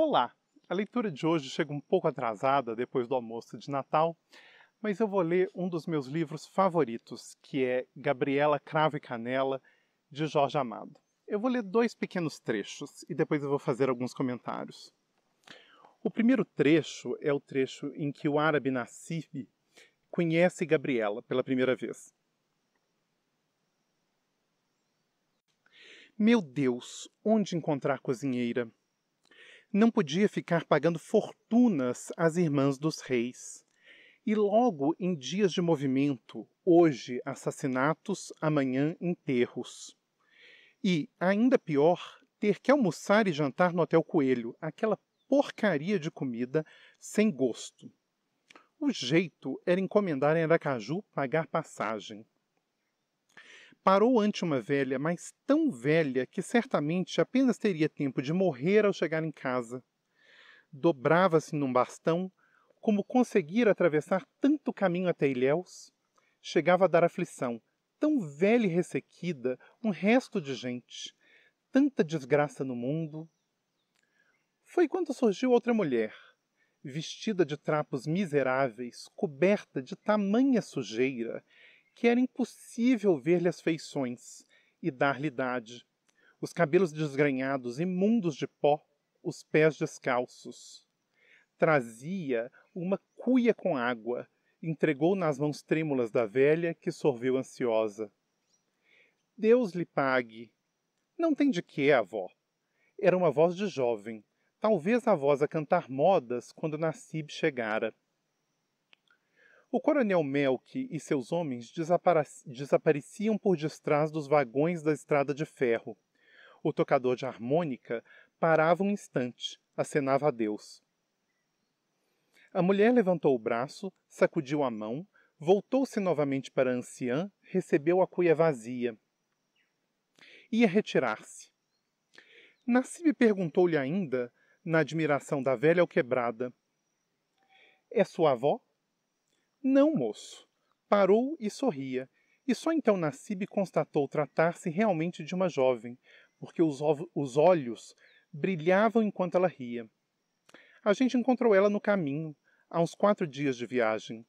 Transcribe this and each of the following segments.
Olá! A leitura de hoje chega um pouco atrasada depois do almoço de Natal, mas eu vou ler um dos meus livros favoritos, que é Gabriela Cravo e Canela, de Jorge Amado. Eu vou ler dois pequenos trechos e depois eu vou fazer alguns comentários. O primeiro trecho é o trecho em que o árabe Nassif conhece Gabriela pela primeira vez. Meu Deus, onde encontrar cozinheira? não podia ficar pagando fortunas às irmãs dos reis. E logo em dias de movimento, hoje assassinatos, amanhã enterros. E, ainda pior, ter que almoçar e jantar no Hotel Coelho, aquela porcaria de comida sem gosto. O jeito era encomendar em Aracaju pagar passagem parou ante uma velha, mas tão velha que certamente apenas teria tempo de morrer ao chegar em casa. Dobrava-se num bastão, como conseguira atravessar tanto caminho até Ilhéus? Chegava a dar aflição, tão velha e ressequida, um resto de gente, tanta desgraça no mundo. Foi quando surgiu outra mulher, vestida de trapos miseráveis, coberta de tamanha sujeira, que era impossível ver-lhe as feições e dar-lhe idade, os cabelos desgrenhados, imundos de pó, os pés descalços. Trazia uma cuia com água, entregou nas mãos trêmulas da velha, que sorveu ansiosa. Deus lhe pague. Não tem de que, avó. Era uma voz de jovem, talvez a voz a cantar modas quando Nassib chegara. O coronel Melk e seus homens desapareciam por detrás dos vagões da estrada de ferro. O tocador de harmônica parava um instante, acenava a Deus. A mulher levantou o braço, sacudiu a mão, voltou-se novamente para a anciã, recebeu a cuia vazia. Ia retirar-se. Nassib perguntou-lhe ainda, na admiração da velha alquebrada: É sua avó? Não, moço. Parou e sorria, e só então Nassib constatou tratar-se realmente de uma jovem, porque os, os olhos brilhavam enquanto ela ria. A gente encontrou ela no caminho, há uns quatro dias de viagem.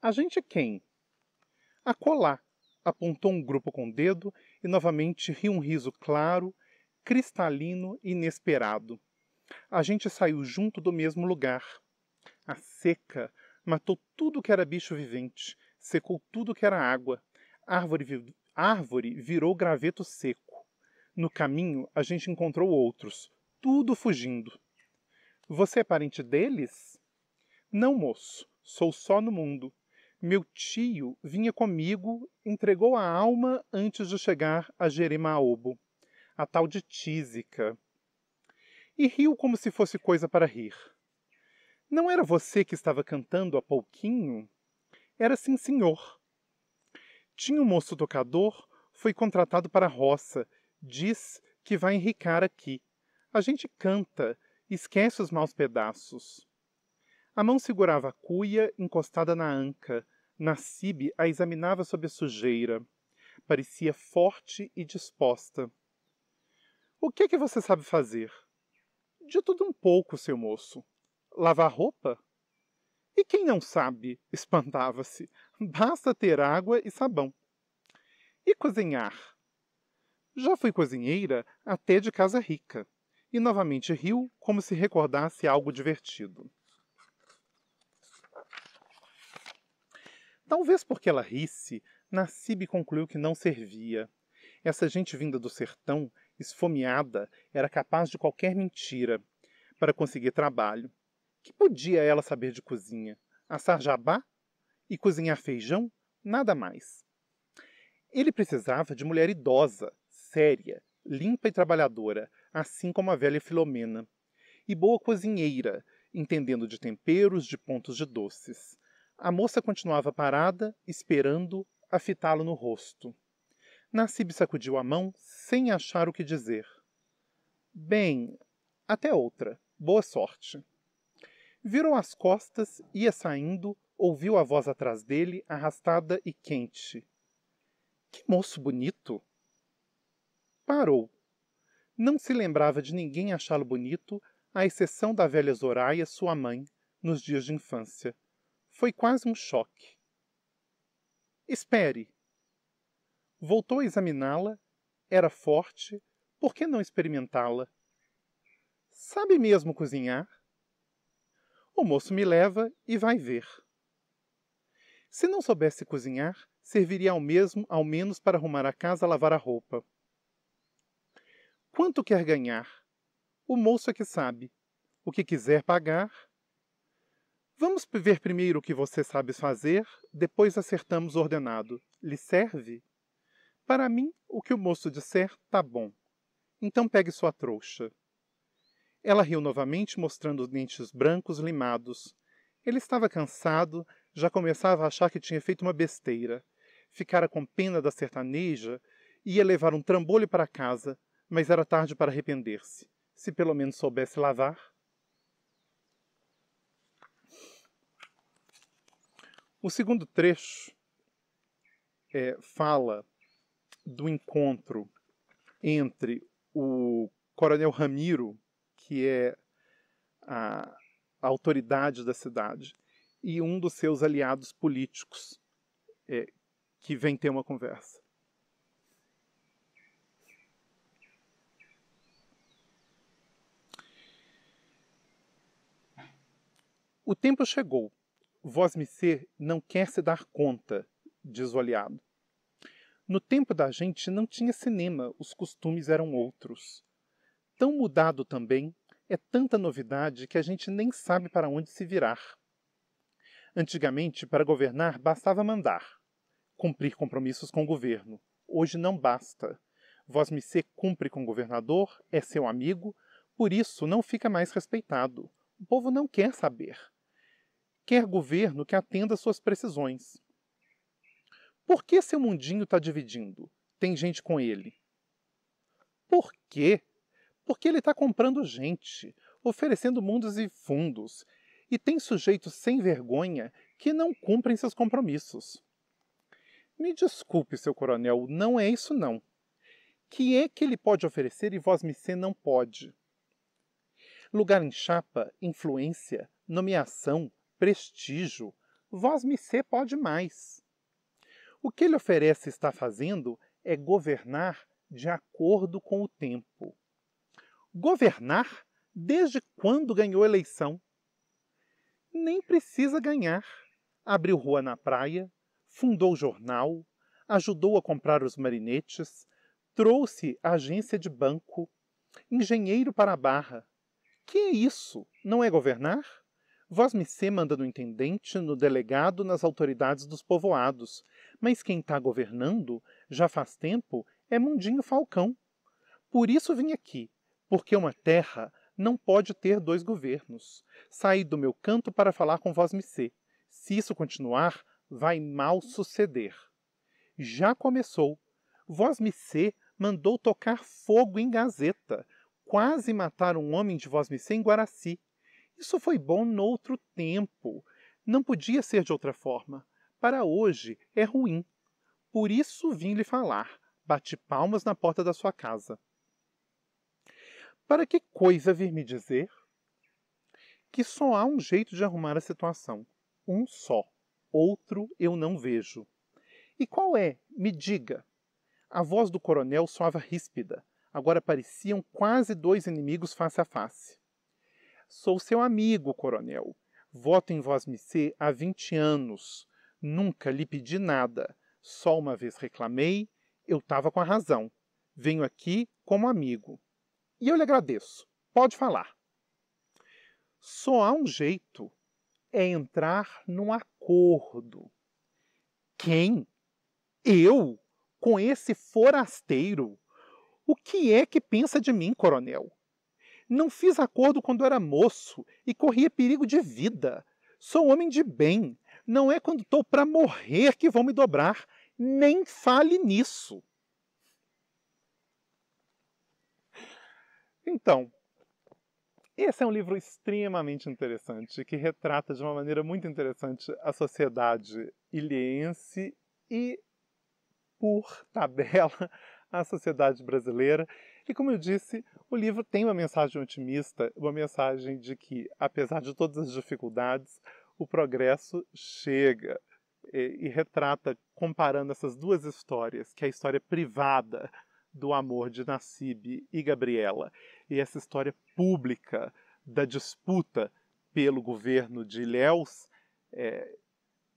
A gente é quem? A colar, apontou um grupo com o dedo e novamente riu um riso claro, cristalino e inesperado. A gente saiu junto do mesmo lugar. A seca matou tudo que era bicho vivente, secou tudo que era água, árvore, árvore virou graveto seco. No caminho, a gente encontrou outros, tudo fugindo. Você é parente deles? Não, moço, sou só no mundo. Meu tio vinha comigo, entregou a alma antes de chegar a Jeremaobo, a tal de Tísica. E riu como se fosse coisa para rir. Não era você que estava cantando há pouquinho? Era sim, senhor. Tinha um moço tocador, foi contratado para a roça. Diz que vai enricar aqui. A gente canta, esquece os maus pedaços. A mão segurava a cuia encostada na anca. Nassib a examinava sob a sujeira. Parecia forte e disposta. O que é que você sabe fazer? De tudo um pouco, seu moço lavar roupa? E quem não sabe, espantava-se, basta ter água e sabão. E cozinhar? Já fui cozinheira até de casa rica, e novamente riu como se recordasse algo divertido. Talvez porque ela risse, Nascibe concluiu que não servia. Essa gente vinda do sertão, esfomeada, era capaz de qualquer mentira para conseguir trabalho. Que podia ela saber de cozinha? Assar jabá e cozinhar feijão? Nada mais. Ele precisava de mulher idosa, séria, limpa e trabalhadora, assim como a velha Filomena, e boa cozinheira, entendendo de temperos, de pontos de doces. A moça continuava parada, esperando a fitá-lo no rosto. Nassib sacudiu a mão, sem achar o que dizer. Bem, até outra. Boa sorte. Virou as costas, ia saindo, ouviu a voz atrás dele, arrastada e quente. Que moço bonito! Parou. Não se lembrava de ninguém achá-lo bonito, à exceção da velha Zoraia, sua mãe, nos dias de infância. Foi quase um choque. Espere! Voltou a examiná-la. Era forte. Por que não experimentá-la? Sabe mesmo cozinhar? O moço me leva e vai ver. Se não soubesse cozinhar, serviria ao mesmo, ao menos para arrumar a casa, lavar a roupa. Quanto quer ganhar? O moço é que sabe. O que quiser pagar. Vamos ver primeiro o que você sabe fazer, depois acertamos o ordenado. Lhe serve? Para mim, o que o moço disser tá bom. Então pegue sua trouxa. Ela riu novamente, mostrando os dentes brancos limados. Ele estava cansado, já começava a achar que tinha feito uma besteira. Ficara com pena da sertaneja, ia levar um trambolho para casa, mas era tarde para arrepender-se. Se pelo menos soubesse lavar. O segundo trecho é, fala do encontro entre o Coronel Ramiro que é a, a autoridade da cidade, e um dos seus aliados políticos, é, que vem ter uma conversa. O tempo chegou. Vosmecê não quer se dar conta, diz o aliado. No tempo da gente não tinha cinema, os costumes eram outros tão mudado também, é tanta novidade que a gente nem sabe para onde se virar. Antigamente, para governar, bastava mandar, cumprir compromissos com o governo. Hoje não basta. Vosmecê cumpre com o governador, é seu amigo, por isso não fica mais respeitado. O povo não quer saber. Quer governo que atenda suas precisões. Por que seu mundinho está dividindo? Tem gente com ele. Por quê? porque ele está comprando gente, oferecendo mundos e fundos, e tem sujeitos sem vergonha que não cumprem seus compromissos. Me desculpe, seu coronel, não é isso não. Que é que ele pode oferecer e vós me não pode? Lugar em chapa, influência, nomeação, prestígio, vós me pode mais. O que ele oferece e está fazendo é governar de acordo com o tempo governar desde quando ganhou a eleição. Nem precisa ganhar. Abriu rua na praia, fundou jornal, ajudou a comprar os marinetes, trouxe agência de banco, engenheiro para a barra. Que é isso? Não é governar? Vós me se manda no intendente, no delegado, nas autoridades dos povoados. Mas quem está governando, já faz tempo, é Mundinho Falcão. Por isso vim aqui, porque uma terra não pode ter dois governos. Saí do meu canto para falar com vós, Missê. Se isso continuar, vai mal suceder. Já começou. Vós, Missê, mandou tocar fogo em Gazeta. Quase mataram um homem de vós, Missê, em Guaraci. Isso foi bom noutro tempo. Não podia ser de outra forma. Para hoje é ruim. Por isso vim lhe falar. Bati palmas na porta da sua casa. Para que coisa vir me dizer que só há um jeito de arrumar a situação? Um só. Outro eu não vejo. E qual é? Me diga. A voz do coronel soava ríspida. Agora pareciam quase dois inimigos face a face. Sou seu amigo, coronel. Voto em vós me ser há vinte anos. Nunca lhe pedi nada. Só uma vez reclamei. Eu estava com a razão. Venho aqui como amigo. E eu lhe agradeço. Pode falar. Só há um jeito é entrar num acordo. Quem? Eu? Com esse forasteiro? O que é que pensa de mim, coronel? Não fiz acordo quando era moço e corria perigo de vida. Sou homem de bem. Não é quando estou para morrer que vão me dobrar. Nem fale nisso. Então, esse é um livro extremamente interessante que retrata de uma maneira muito interessante a sociedade iliense e, por tabela, a sociedade brasileira. E, como eu disse, o livro tem uma mensagem otimista, uma mensagem de que, apesar de todas as dificuldades, o progresso chega. E, e retrata, comparando essas duas histórias, que é a história privada do amor de Nassib e Gabriela e essa história pública da disputa pelo governo de Ilhéus, é,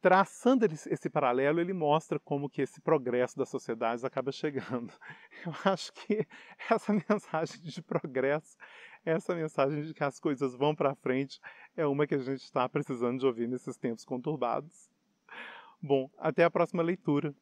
traçando esse paralelo, ele mostra como que esse progresso das sociedades acaba chegando. Eu acho que essa mensagem de progresso, essa mensagem de que as coisas vão para frente, é uma que a gente está precisando de ouvir nesses tempos conturbados. Bom, até a próxima leitura.